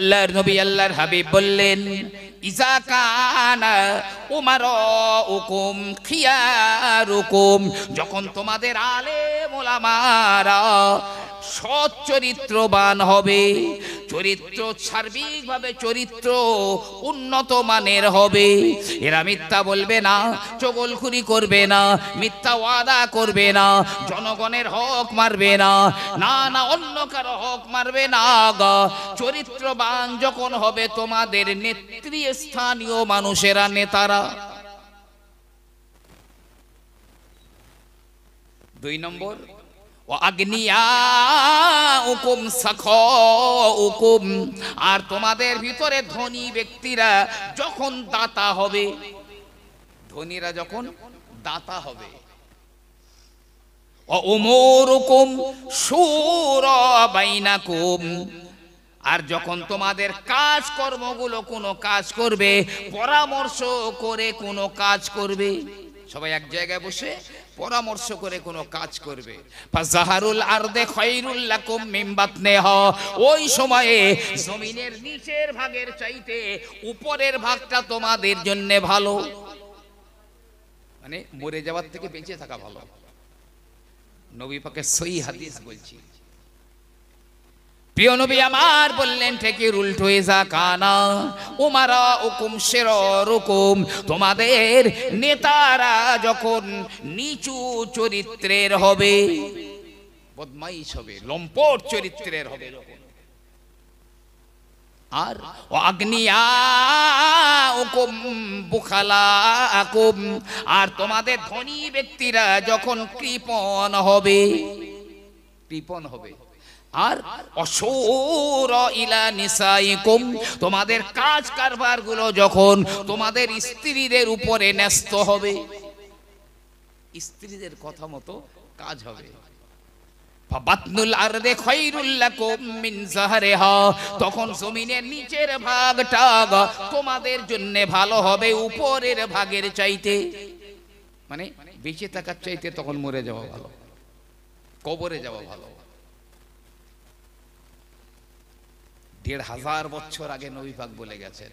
আল্লাহর নবী আল্লাহর হাবিব বললেন উমার যখন তোমাদের আলে মোলামারা সৎ চরিত্রবান হবে চরিত্র সার্বিকভাবে চরিত্র উন্নত মানের হবে এরা মিথ্যা বলবে না চগলখুরি করবে না মিথ্যা ওয়াদা করবে না জনগণের হক মারবে না না না অন্য কারো হক মারবে না গা চরিত্রবান যখন হবে তোমাদের নেত্রী স্থানীয় মানুষেরা নেতারা দুই নম্বর উকুম উকুম আর তোমাদের ভিতরে ধনী ব্যক্তিরা যখন দাতা হবে ধনীরা যখন দাতা হবে অমরকুম সুর বাইনাকুম আর যখন তোমাদের কাজ কর্মগুলো কোনো কাজ করবে পরামর্শ করে কোনো কাজ করবে সবাই এক জায়গায় বসে পরামর্শ করে কোনো কাজ করবে জাহারুল আরদে খৈরুল্লাকুম মিমবাত নেহ ওই সময়ে জমিনের নিচের ভাগের চাইতে উপরের ভাগটা তোমাদের জন্য ভালো মানে মরে যাওয়ার থেকে বেঁচে থাকা ভালো নবী পাকে সই হাদিস বলছি প্রিয়নবী নবী আমার বললেন থেকে উল্টো যা কানা উমারা উকুম সের রুকুম তোমাদের নেতারা যখন নিচু চরিত্রের হবে বদমাইশ হবে লম্পট চরিত্রের হবে আর যখন আর আর তোমাদের ধনী ব্যক্তিরা যখন কৃপণ হবে কৃপণ হবে আর ইলা নিসাইকুম তোমাদের কাজ কারবারগুলো যখন তোমাদের স্ত্রীদের উপরে ন্যস্ত হবে স্ত্রীদের কথা মতো কাজ হবে তখন জমিনের নিচের ভাগটা তোমাদের জন্য ভালো হবে উপরের ভাগের চাইতে মানে বেঁচে থাকার চাইতে তখন মরে যাওয়া ভালো কবরে যাওয়া ভালো দেড় হাজার বছর আগে নবী পাক বলে গেছেন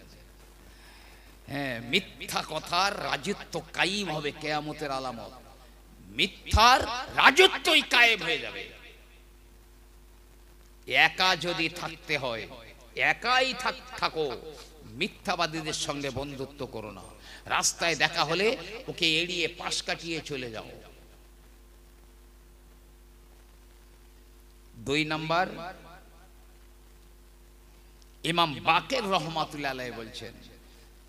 হ্যাঁ মিথ্যা কথার রাজত্ব কায়েম হবে কেয়ামতের আলামত মিথ্যার রাজত্বই কায়েম হয়ে যাবে একা যদি থাকতে হয় একাই থাকো মিথ্যাবাদীদের সঙ্গে বন্ধুত্ব করো না রাস্তায় দেখা হলে ওকে এড়িয়ে পাশ কাটিয়ে চলে যাও দুই নাম্বার ইমাম বাকের রহমাতুল্লাহ আলাই বলছেন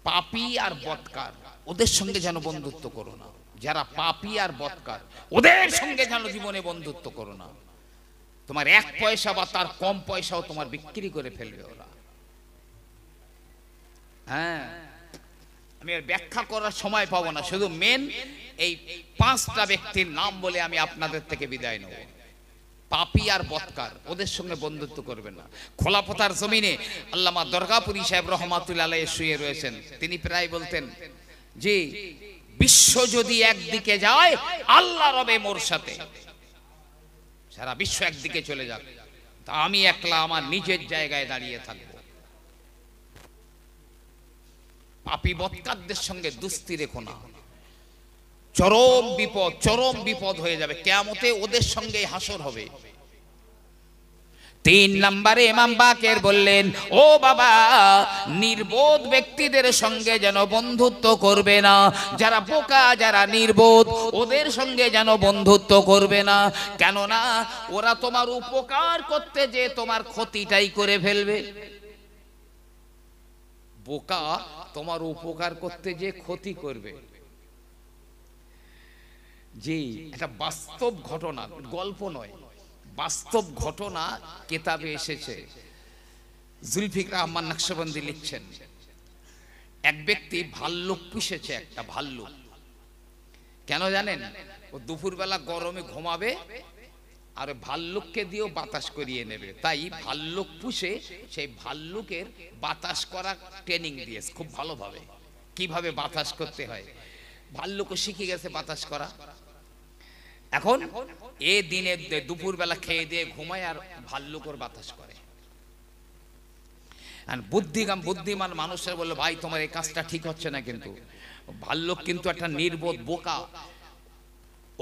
পাপি আর বৎকার ওদের সঙ্গে যেন বন্ধুত্ব করো না যারা পাপি আর বৎকার ওদের সঙ্গে যেন জীবনে বন্ধুত্ব করো না তোমার এক পয়সা বা তার কম পয়সাও তোমার বিক্রি করে ফেলবে ওরা হ্যাঁ আমি আর ব্যাখ্যা করার সময় পাবো না শুধু মেন এই পাঁচটা ব্যক্তির নাম বলে আমি আপনাদের থেকে বিদায় নেব পাপি আর বৎকার ওদের সঙ্গে বন্ধুত্ব করবে না খোলাপথার জমিনে আল্লামা দরগাপুরী সাহেব রহমাতুল্লা আলাই শুয়ে রয়েছেন তিনি প্রায় বলতেন যে বিশ্ব যদি একদিকে যায় আল্লাহ রবে মোর সাথে সারা বিশ্ব একদিকে চলে যাক তা আমি একলা আমার নিজের জায়গায় দাঁড়িয়ে থাকব পাপি বৎকারদের সঙ্গে দুস্তি রেখো না চরম বিপদ চরম বিপদ হয়ে যাবে কেমতে ওদের সঙ্গে হাসর হবে তিন নম্বরে ইমাম বাকের বললেন ও বাবা নির্বোধ ব্যক্তিদের সঙ্গে যেন বন্ধুত্ব করবে না যারা বোকা যারা নির্বোধ ওদের সঙ্গে যেন বন্ধুত্ব করবে না কেননা ওরা তোমার উপকার করতে যে তোমার ক্ষতিটাই করে ফেলবে বোকা তোমার উপকার করতে যে ক্ষতি করবে যে এটা বাস্তব ঘটনা গল্প নয় বাস্তব ঘটনা কেতাবে এসেছে জুলফিকর রহমান নকশবন্দি লিখছেন এক ব্যক্তি ভাল্লুক পুষেছে একটা ভাল্লুক কেন জানেন ও দুপুরবেলা গরমে ঘুমাবে আর ভাল্লুককে দিয়েও বাতাস করিয়ে নেবে তাই ভাল্লুক পুষে সেই ভাল্লুকের বাতাস করা ট্রেনিং দিয়েছে খুব ভালোভাবে কিভাবে বাতাস করতে হয় ভাল্লুকও শিখে গেছে বাতাস করা এখন এ দিনে দুপুরবেলা খেয়ে দিয়ে ঘুমায় আর ভাল্লুকর বাতাস করে বুদ্ধিগাম বুদ্ধিমান মানুষের বললো ভাই তোমার এই কাজটা ঠিক হচ্ছে না কিন্তু ভাল্লুক কিন্তু একটা নির্বোধ বোকা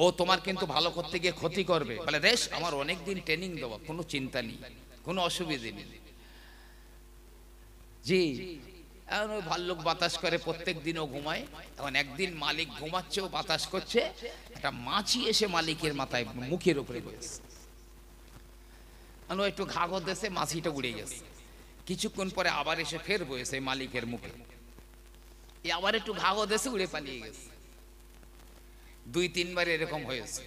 ও তোমার কিন্তু ভালো করতে গিয়ে ক্ষতি করবে বলে রেশ আমার অনেক দিন ট্রেনিং দেওয়া কোনো চিন্তা নেই কোনো অসুবিধে নেই জি এখন ওই ভাল্লুক বাতাস করে প্রত্যেক দিনও ঘুমায় এখন একদিন মালিক ঘুমাচ্ছে ও বাতাস করছে একটা মাছি এসে মালিকের মাথায় মুখের উপরে গেছে আনো মানে একটু ঘাঘর দেশে মাছিটা উড়ে গেছে কিছুক্ষণ পরে আবার এসে ফের বয়েছে মালিকের মুখে এ আবার একটু ঘাঘর দেশে উড়ে পালিয়ে গেছে দুই তিনবার এরকম হয়েছে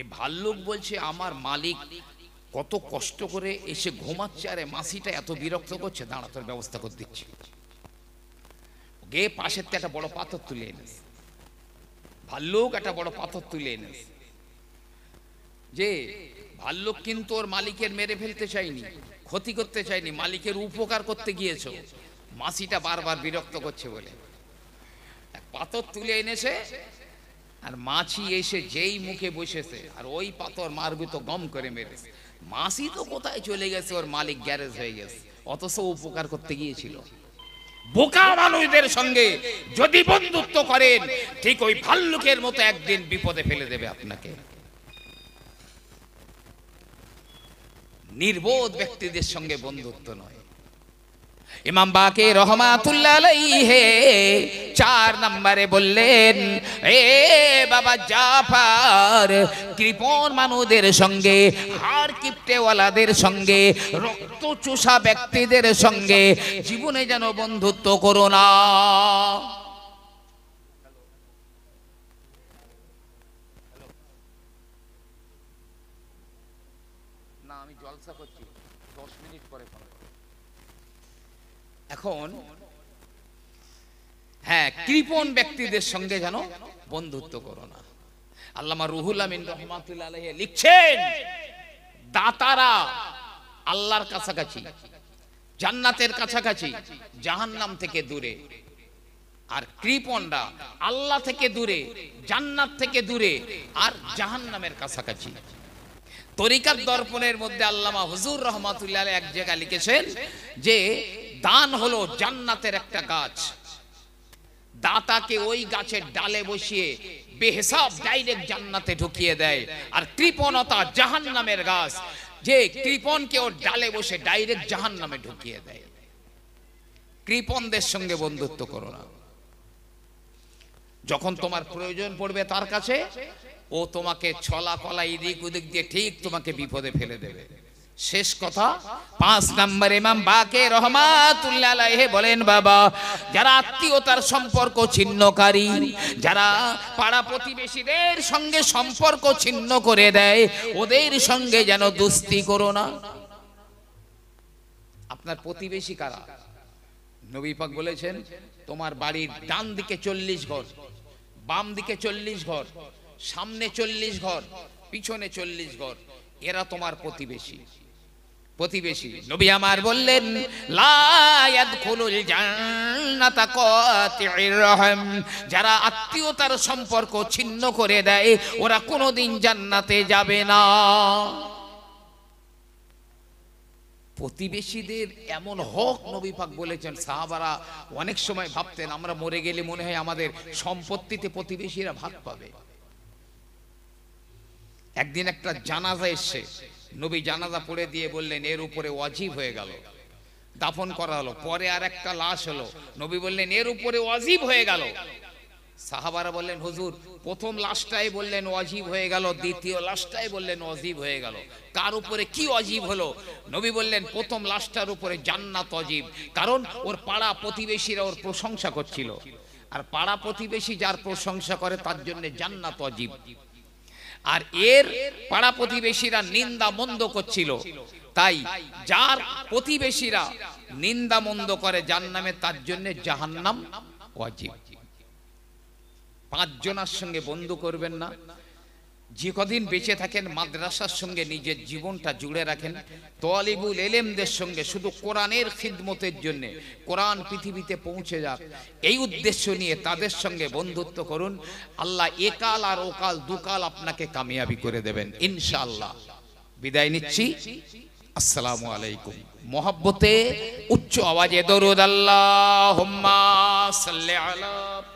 এ ভাল্লুক বলছে আমার মালিক কত কষ্ট করে এসে ঘুমাচ্ছে আর মাসিটা এত বিরক্ত করছে দাঁড়াতোর ব্যবস্থা করে দিচ্ছি গে পাশের থেকে একটা বড় পাথর তুলে এনেছে ভাল্লুক একটা বড় পাথর তুলে এনেছে যে ভাল্লুক কিন্তু ওর মালিকের মেরে ফেলতে চাইনি ক্ষতি করতে চাইনি মালিকের উপকার করতে গিয়েছ মাসিটা বারবার বিরক্ত করছে বলে পাথর তুলে এনেছে আর মাছি এসে যেই মুখে বসেছে আর ওই পাথর মারবি তো গম করে মেরে মাসি তো কোথায় চলে গেছে ওর মালিক গ্যারেজ হয়ে গেছে অথচ উপকার করতে গিয়েছিল বোকা মানুষদের সঙ্গে যদি বন্ধুত্ব করেন ঠিক ওই ভাল্লুকের মতো একদিন বিপদে ফেলে দেবে আপনাকে নির্বোধ ব্যক্তিদের সঙ্গে বন্ধুত্ব নয় ইমাম বাকে রহমাতুল্লাহ চার নম্বরে বললেন এ বাবা জাফার কৃপন মানুষদের সঙ্গে হার কিপটেওয়ালাদের সঙ্গে রক্ত চুষা ব্যক্তিদের সঙ্গে জীবনে যেন বন্ধুত্ব করো না এখন হ্যাঁ কৃপন ব্যক্তিদের সঙ্গে যেন বন্ধুত্ব করো না আল্লামা রুহুল আমিন রহমাতুল্লাহ লিখছেন দাতারা আল্লাহর কাছাকাছি জান্নাতের কাছাকাছি জাহান্নাম থেকে দূরে আর কৃপনরা আল্লাহ থেকে দূরে জান্নাত থেকে দূরে আর জাহান্নামের কাছাকাছি তরিকার দর্পণের মধ্যে আল্লামা হুজুর রহমাতুল্লাহ এক জায়গায় লিখেছেন যে দান হলো জান্নাতের একটা গাছ দাতাকে ওই গাছের ডালে বসিয়ে বেহসাব ডাইরেক্ট জান্নাতে ঢুকিয়ে দেয় আর কৃপণতা জাহান নামের গাছ যে কৃপণকে ওর ডালে বসে ডাইরেক্ট জাহান নামে ঢুকিয়ে দেয় কৃপণদের সঙ্গে বন্ধুত্ব করো না যখন তোমার প্রয়োজন পড়বে তার কাছে ও তোমাকে ছলা কলা ইদিক উদিক দিয়ে ঠিক তোমাকে বিপদে ফেলে দেবে শেষ কথা পাঁচ নম্বর ইমাম বাকে রহমাতুল্লাহ বলেন বাবা যারা আত্মীয়তার সম্পর্ক ছিন্নকারী যারা পাড়া প্রতিবেশীদের সঙ্গে সম্পর্ক ছিন্ন করে দেয় ওদের সঙ্গে যেন দুস্তি করো না আপনার প্রতিবেশী কারা নবী পাক বলেছেন তোমার বাড়ির ডান দিকে চল্লিশ ঘর বাম দিকে চল্লিশ ঘর সামনে চল্লিশ ঘর পিছনে চল্লিশ ঘর এরা তোমার প্রতিবেশী প্রতিবেশী নবী আমার বললেন যারা আত্মীয়তার সম্পর্ক ছিন্ন করে দেয় ওরা কোনোদিন জান্নাতে যাবে না প্রতিবেশীদের এমন হক নবী পাক বলেছেন সাহাবারা অনেক সময় ভাবতেন আমরা মরে গেলে মনে হয় আমাদের সম্পত্তিতে প্রতিবেশীরা ভাগ পাবে একদিন একটা জানাজা এসে নবী জানাজা পড়ে দিয়ে বললেন এর উপরে অজীব হয়ে গেল দাফন করা হলো পরে আর একটা লাশ হলো নবী বললেন এর উপরে অজীব হয়ে গেল সাহাবারা বললেন হুজুর প্রথম লাশটাই বললেন অজীব হয়ে গেল দ্বিতীয় লাশটাই বললেন অজীব হয়ে গেল কার উপরে কি অজীব হলো নবী বললেন প্রথম লাশটার উপরে জান্নাত অজীব কারণ ওর পাড়া প্রতিবেশীরা ওর প্রশংসা করছিল আর পাড়া প্রতিবেশী যার প্রশংসা করে তার জন্য জান্নাত অজীব আর এর পাড়া প্রতিবেশীরা নিন্দা মন্দ করছিল তাই যার প্রতিবেশীরা নিন্দা মন্দ করে যার নামে তার জন্য জাহান্নাম অজীব পাঁচজনার সঙ্গে বন্ধু করবেন না যে কদিন বেঁচে থাকেন মাদ্রাসার সঙ্গে নিজের জীবনটা জুড়ে রাখেন তলিবুল এলেমদের সঙ্গে শুধু কোরআনের খিদমতের জন্য কোরআন পৃথিবীতে পৌঁছে যাক এই উদ্দেশ্য নিয়ে তাদের সঙ্গে বন্ধুত্ব করুন আল্লাহ একাল আর ওকাল দুকাল আপনাকে কামিয়াবি করে দেবেন ইনশাআল্লাহ বিদায় নিচ্ছি আসসালামু আলাইকুম মহাব্বতে উচ্চ আওয়াজে দরুদ আল্লাহ আলা